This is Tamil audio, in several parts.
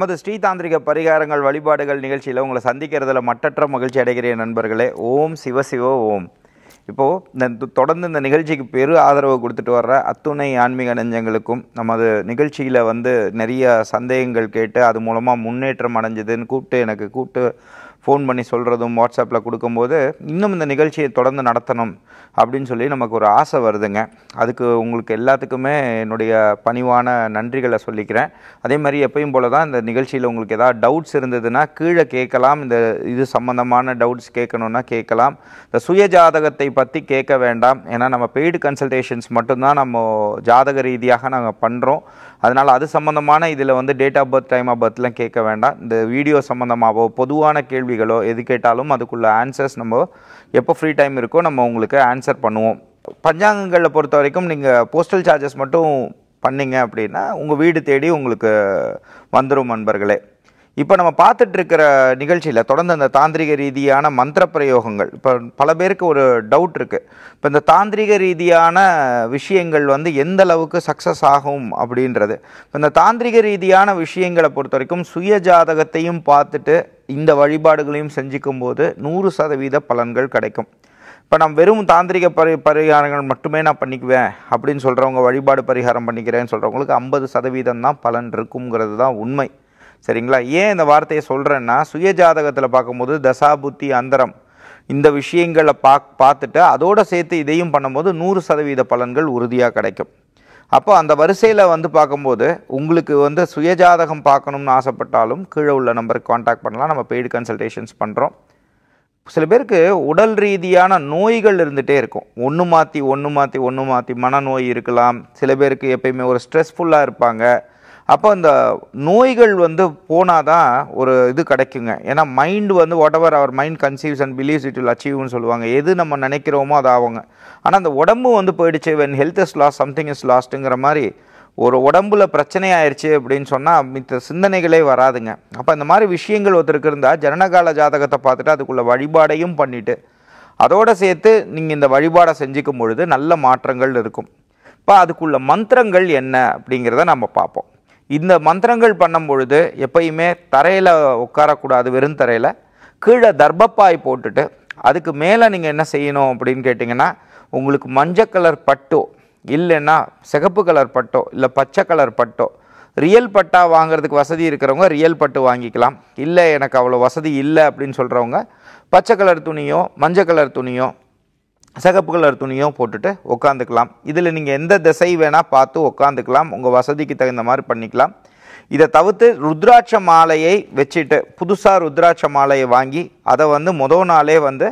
நமது ஸ்ரீதாந்திரிக பரிகாரங்கள் வழிபாடுகள் நிகழ்ச்சியில் உங்களை சந்திக்கிறதுல மட்டற்ற மகிழ்ச்சி அடைகிற நண்பர்களே ஓம் சிவசிவ ஓம் இப்போது இந்த தொடர்ந்து இந்த நிகழ்ச்சிக்கு பெரு ஆதரவு கொடுத்துட்டு வர்ற அத்துணை ஆன்மீக நெஞ்சங்களுக்கும் நமது நிகழ்ச்சியில் வந்து நிறைய சந்தேகங்கள் கேட்டு அது மூலமாக முன்னேற்றம் அடைஞ்சதுன்னு கூப்பிட்டு எனக்கு கூப்பிட்டு ஃபோன் பண்ணி சொல்கிறதும் வாட்ஸ்அப்பில் கொடுக்கும்போது இன்னும் இந்த நிகழ்ச்சியை தொடர்ந்து நடத்தணும் அப்படின்னு சொல்லி நமக்கு ஒரு ஆசை வருதுங்க அதுக்கு உங்களுக்கு எல்லாத்துக்குமே என்னுடைய பணிவான நன்றிகளை சொல்லிக்கிறேன் அதே மாதிரி எப்பயும் போல தான் இந்த நிகழ்ச்சியில் உங்களுக்கு ஏதாவது டவுட்ஸ் இருந்ததுன்னா கீழே கேட்கலாம் இந்த இது சம்மந்தமான டவுட்ஸ் கேட்கணுன்னா கேட்கலாம் இந்த சுய ஜாதகத்தை பற்றி கேட்க வேண்டாம் ஏன்னா நம்ம பெய்டு கன்சல்டேஷன்ஸ் மட்டும்தான் நம்ம ஜாதக ரீதியாக நாங்கள் பண்ணுறோம் அதனால் அது சம்மந்தமான இதில் வந்து date of birth time of பர்த்லாம் கேட்க வேண்டாம் இந்த வீடியோ சம்மந்தமாகவோ பொதுவான கேள்வி கேள்விகளோ எது கேட்டாலும் அதுக்குள்ள ஆன்சர்ஸ் நம்ம எப்போ ஃப்ரீ டைம் இருக்கோ நம்ம உங்களுக்கு ஆன்சர் பண்ணுவோம் பஞ்சாங்கங்களில் பொறுத்த வரைக்கும் நீங்கள் போஸ்டல் சார்ஜஸ் மட்டும் பண்ணிங்க அப்படின்னா உங்கள் வீடு தேடி உங்களுக்கு வந்துடும் நண்பர்களே இப்போ நம்ம பார்த்துட்டு இருக்கிற நிகழ்ச்சியில் தொடர்ந்து அந்த தாந்திரிக ரீதியான மந்திர பிரயோகங்கள் இப்போ பல பேருக்கு ஒரு டவுட் இருக்குது இப்போ இந்த தாந்திரிக ரீதியான விஷயங்கள் வந்து எந்த அளவுக்கு சக்ஸஸ் ஆகும் அப்படின்றது இப்போ இந்த தாந்திரிக ரீதியான விஷயங்களை பொறுத்த வரைக்கும் சுய ஜாதகத்தையும் பார்த்துட்டு இந்த வழிபாடுகளையும் செஞ்சுக்கும் போது நூறு சதவீத பலன்கள் கிடைக்கும் இப்போ நான் வெறும் தாந்திரிக பரி பரிகாரங்கள் மட்டுமே நான் பண்ணிக்குவேன் அப்படின்னு சொல்கிறவங்க வழிபாடு பரிகாரம் பண்ணிக்கிறேன்னு சொல்கிறவங்களுக்கு ஐம்பது சதவீதம் தான் பலன் இருக்குங்கிறது தான் உண்மை சரிங்களா ஏன் இந்த வார்த்தையை சொல்கிறேன்னா சுய ஜாதகத்தில் பார்க்கும்போது தசா புத்தி அந்தரம் இந்த விஷயங்களை பா பார்த்துட்டு அதோடு சேர்த்து இதையும் பண்ணும்போது நூறு சதவீத பலன்கள் உறுதியாக கிடைக்கும் அப்போ அந்த வரிசையில் வந்து பார்க்கும்போது உங்களுக்கு வந்து சுயஜாதகம் பார்க்கணும்னு ஆசைப்பட்டாலும் கீழே உள்ள நம்பருக்கு காண்டாக்ட் பண்ணலாம் நம்ம பெய்டு கன்சல்டேஷன்ஸ் பண்ணுறோம் சில பேருக்கு உடல் ரீதியான நோய்கள் இருந்துகிட்டே இருக்கும் ஒன்று மாற்றி ஒன்று மாற்றி ஒன்று மாற்றி மனநோய் இருக்கலாம் சில பேருக்கு எப்பயுமே ஒரு ஸ்ட்ரெஸ்ஃபுல்லாக இருப்பாங்க அப்போ இந்த நோய்கள் வந்து போனால் தான் ஒரு இது கிடைக்குங்க ஏன்னா மைண்டு வந்து whatever our mind conceives and believes it will அச்சீவ்னு சொல்லுவாங்க எது நம்ம நினைக்கிறோமோ அது ஆகுங்க ஆனால் அந்த உடம்பு வந்து போயிடுச்சு when health is lost something is லாஸ்ட்டுங்கிற மாதிரி ஒரு உடம்புல பிரச்சனை ஆயிடுச்சு அப்படின்னு சொன்னால் மித்த சிந்தனைகளே வராதுங்க அப்போ இந்த மாதிரி விஷயங்கள் ஒருத்தருக்கு இருந்தால் ஜனனகால ஜாதகத்தை பார்த்துட்டு அதுக்குள்ள வழிபாடையும் பண்ணிவிட்டு அதோடு சேர்த்து நீங்கள் இந்த வழிபாடை செஞ்சுக்கும் பொழுது நல்ல மாற்றங்கள் இருக்கும் இப்போ அதுக்குள்ள மந்திரங்கள் என்ன அப்படிங்கிறத நம்ம பார்ப்போம் இந்த மந்திரங்கள் பண்ணும் பொழுது எப்பயுமே தரையில் உட்காரக்கூடாது வெறும் தரையில் கீழே தர்பப்பாய் போட்டுட்டு அதுக்கு மேலே நீங்கள் என்ன செய்யணும் அப்படின்னு கேட்டிங்கன்னா உங்களுக்கு மஞ்சள் கலர் பட்டோ இல்லைன்னா சிகப்பு கலர் பட்டோ இல்லை பச்சை கலர் பட்டோ ரியல் பட்டா வாங்குறதுக்கு வசதி இருக்கிறவங்க ரியல் பட்டு வாங்கிக்கலாம் இல்லை எனக்கு அவ்வளோ வசதி இல்லை அப்படின்னு சொல்கிறவங்க பச்சை கலர் துணியோ மஞ்சள் கலர் துணியோ சகப்பு கலர் துணியும் போட்டுட்டு உட்காந்துக்கலாம் இதில் நீங்கள் எந்த திசை வேணால் பார்த்து உட்காந்துக்கலாம் உங்கள் வசதிக்கு தகுந்த மாதிரி பண்ணிக்கலாம் இதை தவிர்த்து ருத்ராட்ச மாலையை வச்சுட்டு புதுசாக ருத்ராட்ச மாலையை வாங்கி அதை வந்து முதல் நாளே வந்து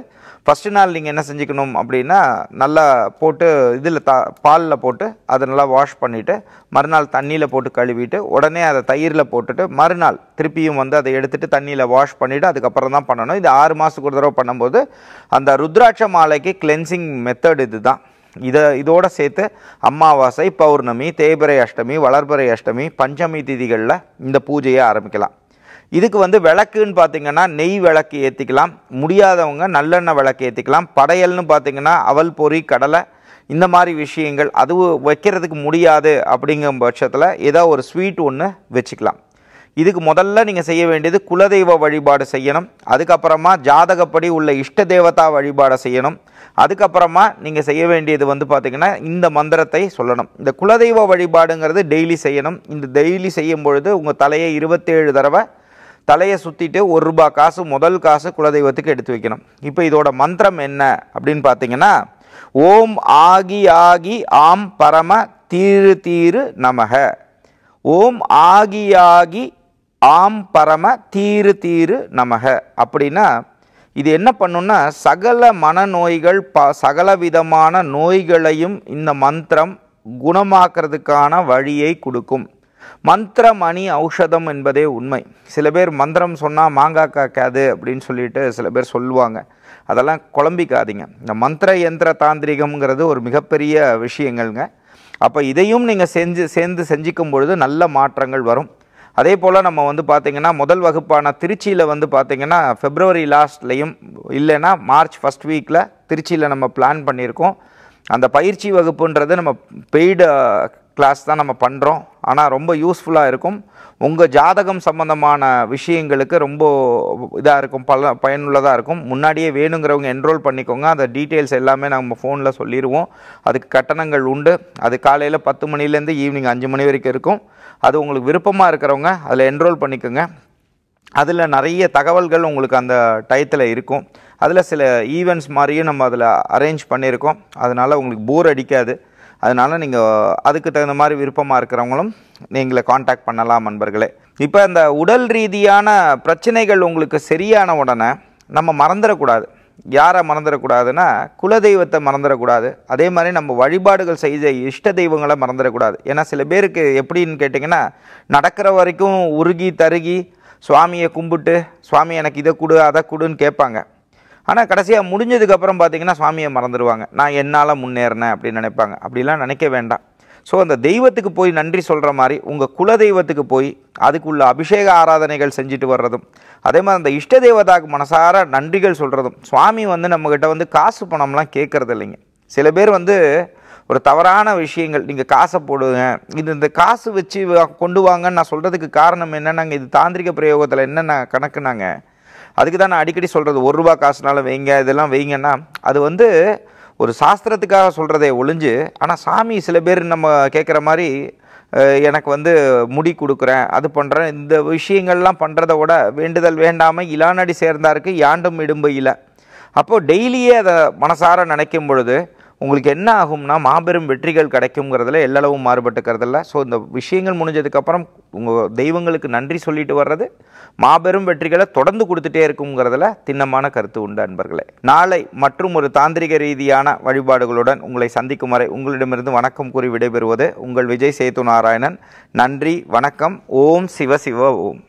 ஃபஸ்ட்டு நாள் நீங்கள் என்ன செஞ்சுக்கணும் அப்படின்னா நல்லா போட்டு இதில் த பாலில் போட்டு அதை நல்லா வாஷ் பண்ணிவிட்டு மறுநாள் தண்ணியில் போட்டு கழுவிட்டு உடனே அதை தயிரில் போட்டுட்டு மறுநாள் திருப்பியும் வந்து அதை எடுத்துகிட்டு தண்ணியில் வாஷ் பண்ணிவிட்டு அதுக்கப்புறம் தான் பண்ணணும் இது ஆறு மாதத்துக்கு ஒரு தடவை பண்ணும்போது அந்த ருத்ராட்ச மாலைக்கு கிளென்சிங் மெத்தட் இது தான் இதை இதோடு சேர்த்து அமாவாசை பௌர்ணமி தேய்பிரை அஷ்டமி வளர்பிறை அஷ்டமி பஞ்சமி திதிகளில் இந்த பூஜையை ஆரம்பிக்கலாம் இதுக்கு வந்து விளக்குன்னு பார்த்தீங்கன்னா நெய் விளக்கு ஏற்றிக்கலாம் முடியாதவங்க நல்லெண்ணெய் விளக்கு ஏற்றிக்கலாம் படையல்னு பார்த்தீங்கன்னா அவல் பொறி கடலை இந்த மாதிரி விஷயங்கள் அதுவும் வைக்கிறதுக்கு முடியாது அப்படிங்கும் பட்சத்தில் ஏதோ ஒரு ஸ்வீட் ஒன்று வச்சுக்கலாம் இதுக்கு முதல்ல நீங்கள் செய்ய வேண்டியது குலதெய்வ வழிபாடு செய்யணும் அதுக்கப்புறமா ஜாதகப்படி உள்ள இஷ்ட தேவதா வழிபாடை செய்யணும் அதுக்கப்புறமா நீங்கள் செய்ய வேண்டியது வந்து பார்த்திங்கன்னா இந்த மந்திரத்தை சொல்லணும் இந்த குலதெய்வ வழிபாடுங்கிறது டெய்லி செய்யணும் இந்த டெய்லி செய்யும் பொழுது உங்கள் தலையை இருபத்தேழு தடவை தலையை சுற்றிட்டு ஒரு ரூபா காசு முதல் காசு குலதெய்வத்துக்கு எடுத்து வைக்கணும் இப்போ இதோட மந்திரம் என்ன அப்படின்னு பார்த்தீங்கன்னா ஓம் ஆகி ஆகி ஆம் பரம தீரு தீரு நமக ஓம் ஆகி ஆகி ஆம் பரம தீரு தீரு நமக அப்படின்னா இது என்ன பண்ணுன்னா சகல மனநோய்கள் ப சகல விதமான நோய்களையும் இந்த மந்திரம் குணமாக்கிறதுக்கான வழியை கொடுக்கும் மந்திர மணி ஔஷதம் என்பதே உண்மை சில பேர் மந்திரம் சொன்னால் மாங்காய் காக்காது அப்படின்னு சொல்லிட்டு சில பேர் சொல்லுவாங்க அதெல்லாம் குழம்பிக்காதீங்க இந்த மந்திர யந்திர தாந்திரிகம்ங்கிறது ஒரு மிகப்பெரிய விஷயங்கள்ங்க அப்போ இதையும் நீங்கள் செஞ்சு சேர்ந்து செஞ்சிக்கும் பொழுது நல்ல மாற்றங்கள் வரும் அதே போல் நம்ம வந்து பார்த்திங்கன்னா முதல் வகுப்பான திருச்சியில் வந்து பார்த்திங்கன்னா ஃபெப்ரவரி லாஸ்ட்லேயும் இல்லைன்னா மார்ச் ஃபஸ்ட் வீக்கில் திருச்சியில் நம்ம பிளான் பண்ணியிருக்கோம் அந்த பயிற்சி வகுப்புன்றது நம்ம பெய்டு கிளாஸ் uh, தான் நம்ம பண்ணுறோம் ஆனால் ரொம்ப யூஸ்ஃபுல்லாக இருக்கும் உங்கள் ஜாதகம் சம்மந்தமான விஷயங்களுக்கு ரொம்ப இதாக இருக்கும் பல பயனுள்ளதாக இருக்கும் முன்னாடியே வேணுங்கிறவங்க என்ரோல் பண்ணிக்கோங்க அந்த டீட்டெயில்ஸ் எல்லாமே நம்ம ஃபோனில் சொல்லிடுவோம் அதுக்கு கட்டணங்கள் உண்டு அது காலையில் பத்து மணிலேருந்து ஈவினிங் அஞ்சு மணி வரைக்கும் இருக்கும் அது உங்களுக்கு விருப்பமாக இருக்கிறவங்க அதில் என்ரோல் பண்ணிக்கோங்க அதில் நிறைய தகவல்கள் உங்களுக்கு அந்த டயத்தில் இருக்கும் அதில் சில ஈவெண்ட்ஸ் மாதிரியும் நம்ம அதில் அரேஞ்ச் பண்ணியிருக்கோம் அதனால் உங்களுக்கு போர் அடிக்காது அதனால் நீங்கள் அதுக்கு தகுந்த மாதிரி விருப்பமாக இருக்கிறவங்களும் நீங்களை காண்டாக்ட் பண்ணலாம் நண்பர்களே இப்போ அந்த உடல் ரீதியான பிரச்சனைகள் உங்களுக்கு சரியான உடனே நம்ம மறந்துடக்கூடாது யாரை மறந்துடக்கூடாதுன்னா குலதெய்வத்தை மறந்துடக்கூடாது அதே மாதிரி நம்ம வழிபாடுகள் செய்த இஷ்ட தெய்வங்களை மறந்துடக்கூடாது ஏன்னா சில பேருக்கு எப்படின்னு கேட்டிங்கன்னா நடக்கிற வரைக்கும் உருகி தருகி சுவாமியை கும்பிட்டு சுவாமி எனக்கு இதை கொடு அதை கொடுன்னு கேட்பாங்க ஆனால் கடைசியாக முடிஞ்சதுக்கப்புறம் பார்த்திங்கன்னா சுவாமியை மறந்துடுவாங்க நான் என்னால் முன்னேறினேன் அப்படின்னு நினைப்பாங்க அப்படிலாம் நினைக்க வேண்டாம் ஸோ அந்த தெய்வத்துக்கு போய் நன்றி சொல்கிற மாதிரி உங்கள் குல தெய்வத்துக்கு போய் அதுக்குள்ள அபிஷேக ஆராதனைகள் செஞ்சுட்டு வர்றதும் அதே மாதிரி அந்த இஷ்ட தேவதாக்கு மனசார நன்றிகள் சொல்கிறதும் சுவாமி வந்து நம்மக்கிட்ட வந்து காசு பணம்லாம் கேட்குறது இல்லைங்க சில பேர் வந்து ஒரு தவறான விஷயங்கள் நீங்கள் காசை போடுங்க இது இந்த காசு வச்சு கொண்டு வாங்கன்னு நான் சொல்கிறதுக்கு காரணம் என்னென்னாங்க இது தாந்திரிக பிரயோகத்தில் என்னென்ன கணக்குனாங்க அதுக்கு தான் நான் அடிக்கடி சொல்கிறது ஒரு ரூபா காசுனால வைங்க இதெல்லாம் வைங்கன்னா அது வந்து ஒரு சாஸ்திரத்துக்காக சொல்கிறதே ஒழிஞ்சு ஆனால் சாமி சில பேர் நம்ம கேட்குற மாதிரி எனக்கு வந்து முடி கொடுக்குறேன் அது பண்ணுறேன் இந்த விஷயங்கள்லாம் பண்ணுறத விட வேண்டுதல் வேண்டாமல் இலானடி சேர்ந்தாருக்கு யாண்டும் இடும்பு இல்லை அப்போது டெய்லியே அதை மனசார நினைக்கும் பொழுது உங்களுக்கு என்ன ஆகும்னா மாபெரும் வெற்றிகள் கிடைக்குங்கிறதுல எல்லளவும் மாறுபட்டுக்கிறது இல்லை ஸோ இந்த விஷயங்கள் முடிஞ்சதுக்கப்புறம் உங்கள் தெய்வங்களுக்கு நன்றி சொல்லிட்டு வர்றது மாபெரும் வெற்றிகளை தொடர்ந்து கொடுத்துட்டே இருக்குங்கிறதுல திண்ணமான கருத்து உண்டு அன்பர்களே நாளை மற்றும் ஒரு தாந்திரிக ரீதியான வழிபாடுகளுடன் உங்களை சந்திக்கும் வரை உங்களிடமிருந்து வணக்கம் கூறி விடைபெறுவது உங்கள் விஜய் சேது நாராயணன் நன்றி வணக்கம் ஓம் சிவ சிவ ஓம்